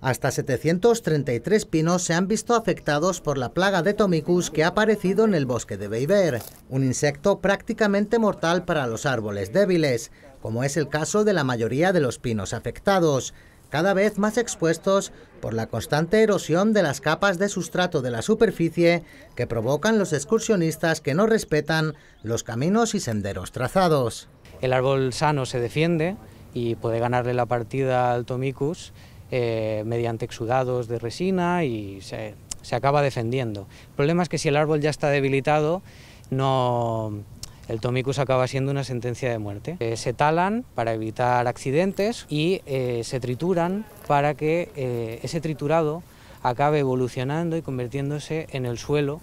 Hasta 733 pinos se han visto afectados por la plaga de Tomicus que ha aparecido en el bosque de Beiber, un insecto prácticamente mortal para los árboles débiles, como es el caso de la mayoría de los pinos afectados, cada vez más expuestos por la constante erosión de las capas de sustrato de la superficie que provocan los excursionistas que no respetan los caminos y senderos trazados. El árbol sano se defiende y puede ganarle la partida al Tomicus eh, mediante exudados de resina y se, acaba defendiendo. El problema es que si el árbol ya está debilitado, no, el tomicus acaba siendo una sentencia de muerte. Eh, se talan para evitar accidentes y eh, se trituran para que ese triturado acabe evolucionando y convirtiéndose en el suelo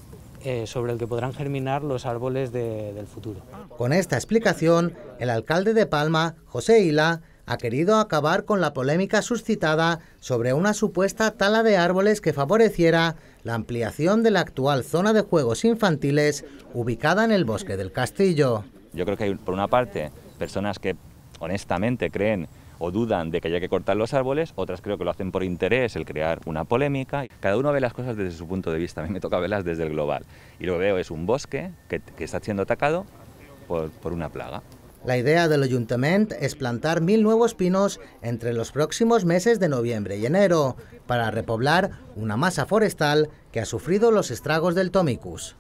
sobre el que podrán germinar los árboles del futuro. Con esta explicación, el alcalde de Palma, José Hila, ha querido acabar con la polémica suscitada sobre una supuesta tala de árboles que favoreciera la ampliación de la actual zona de juegos infantiles ubicada en el bosque del castillo. Yo creo que hay, por una parte, personas que honestamente creen o dudan de que haya que cortar los árboles, otras creo que lo hacen por interés, el crear una polémica. Cada uno ve las cosas desde su punto de vista, a mí me toca verlas desde el global. Y lo que veo es un bosque que, está siendo atacado por, por una plaga. La idea del ayuntamiento es plantar mil nuevos pinos entre los próximos meses de noviembre y enero para repoblar una masa forestal que ha sufrido los estragos del Tomicus.